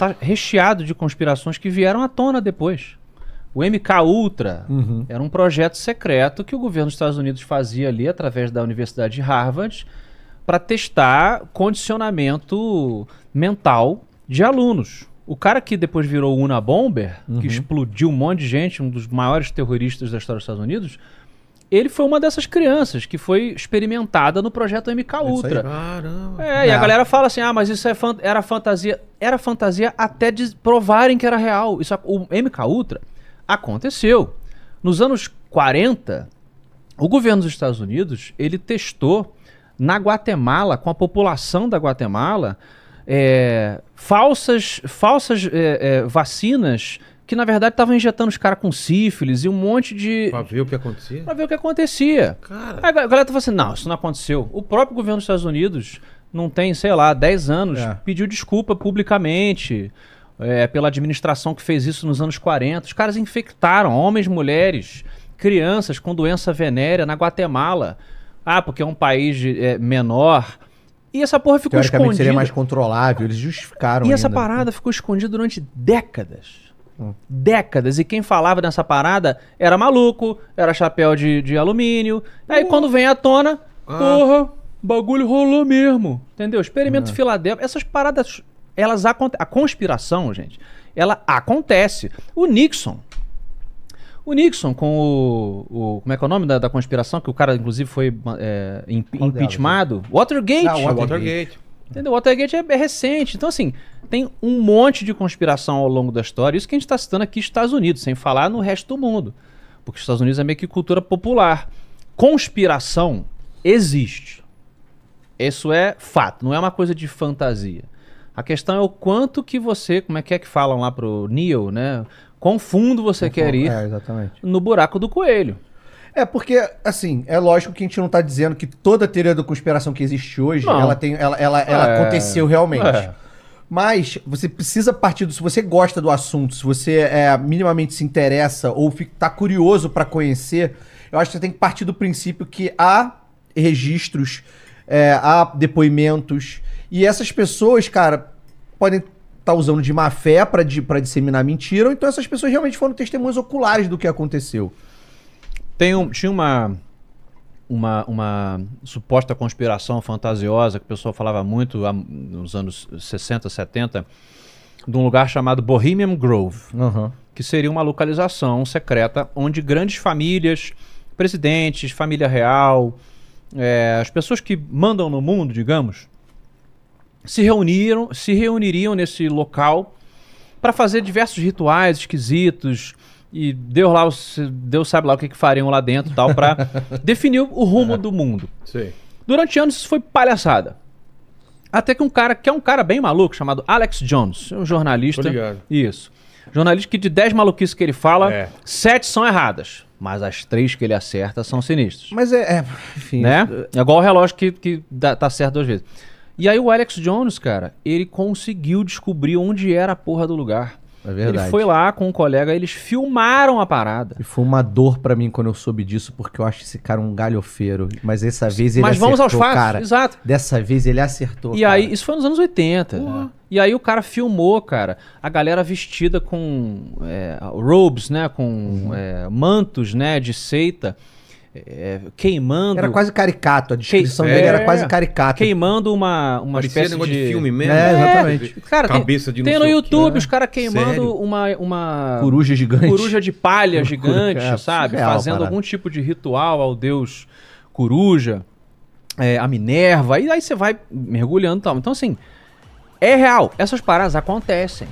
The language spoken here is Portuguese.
tá recheado de conspirações que vieram à tona depois. O MK Ultra uhum. era um projeto secreto que o governo dos Estados Unidos fazia ali através da Universidade de Harvard para testar condicionamento mental de alunos. O cara que depois virou o Unabomber, uhum. que explodiu um monte de gente, um dos maiores terroristas da história dos Estados Unidos, ele foi uma dessas crianças que foi experimentada no projeto MK Ultra. Caramba. É, e a galera fala assim: "Ah, mas isso é fan era fantasia, era fantasia até provarem que era real". Isso o MK Ultra aconteceu. Nos anos 40, o governo dos Estados Unidos, ele testou na Guatemala, com a população da Guatemala, é, falsas, falsas é, é, vacinas que na verdade estavam injetando os caras com sífilis e um monte de. Pra ver o que acontecia? Pra ver o que acontecia. Cara. Aí a galera tava tá assim: não, isso não aconteceu. O próprio governo dos Estados Unidos não tem, sei lá, 10 anos, é. pediu desculpa publicamente é, pela administração que fez isso nos anos 40. Os caras infectaram homens, mulheres, crianças com doença venérea na Guatemala. Ah, porque é um país de, é, menor. E essa porra ficou escondida. seria mais controlável, eles justificaram. E ainda. essa né? parada ficou escondida durante décadas décadas. E quem falava nessa parada era maluco, era chapéu de, de alumínio. Aí quando vem à tona, ah. porra, bagulho rolou mesmo. Entendeu? Experimento é. Filadélfia. Essas paradas, elas acontecem. A conspiração, gente, ela acontece. O Nixon. O Nixon com o, o Como é que é o nome da, da conspiração? Que o cara, inclusive, foi é, imp, impeachmentado. Né? Watergate. Ah, Watergate. Watergate. Entendeu? O Watergate é, é, recente. Então, assim, tem um monte de conspiração ao longo da história. Isso que a gente está citando aqui Estados Unidos, sem falar no resto do mundo. Porque os Estados Unidos é meio que cultura popular. Conspiração existe. Isso é fato, não é uma coisa de fantasia. A questão é o quanto que você, como é que é que falam lá pro Neil, né? Quão fundo você quer ir é, no buraco do coelho. É porque, assim, é lógico que a gente não está dizendo que toda a teoria da conspiração que existe hoje, não. ela, tem, ela, ela, é... aconteceu realmente. É. Mas você precisa partir do. Se você gosta do assunto, se você é, minimamente se interessa ou está curioso para conhecer, eu acho que você tem que partir do princípio que há registros, é, há depoimentos. E essas pessoas, cara, podem tá usando de má fé para disseminar mentira, ou então essas pessoas realmente foram testemunhas oculares do que aconteceu. Tem um, tinha uma, uma, uma suposta conspiração fantasiosa que o pessoal falava muito nos anos 60, 70, de um lugar chamado Bohemian Grove, uhum. que seria uma localização secreta onde grandes famílias, presidentes, família real, é, as pessoas que mandam no mundo, digamos, se reuniram, se reuniriam nesse local para fazer diversos rituais esquisitos, e Deus lá, Deus sabe lá o que, que fariam lá dentro tal, para definir o rumo é. do mundo. Sim. Durante anos isso foi palhaçada. Até que um cara, que é um cara bem maluco, chamado Alex Jones, é um jornalista. Isso. Jornalista que de 10 maluquices que ele fala, é. 7 são erradas. Mas as três que ele acerta são sinistras. Mas é. é enfim. Né? É, é igual o relógio que, que dá, tá certo duas vezes. E aí o Alex Jones, cara, ele conseguiu descobrir onde era a porra do lugar. É verdade. Ele foi lá com um colega, eles filmaram a parada. E foi uma dor para mim quando eu soube disso, porque eu acho esse cara um galhofeiro. Mas dessa vez ele Mas acertou, vamos aos fatos, cara. exato. Dessa vez ele acertou, E cara. aí, isso foi nos anos 80. Uhum. Né? E aí o cara filmou, cara, a galera vestida com é, robes, né? Com uhum. é, mantos, né? De seita é, queimando. Era quase caricato, a descrição que... dele é... era quase caricato. Queimando uma, uma espécie de... de filme mesmo. É, é exatamente. Cara, Cabeça de tem no YouTube que, né? os caras queimando uma, uma. Coruja gigante. Coruja de palha gigante, é, sabe? Surreal, Fazendo parada. algum tipo de ritual ao deus coruja, é, a Minerva, e aí você vai mergulhando e tal. Então, assim, é real. Essas paradas acontecem.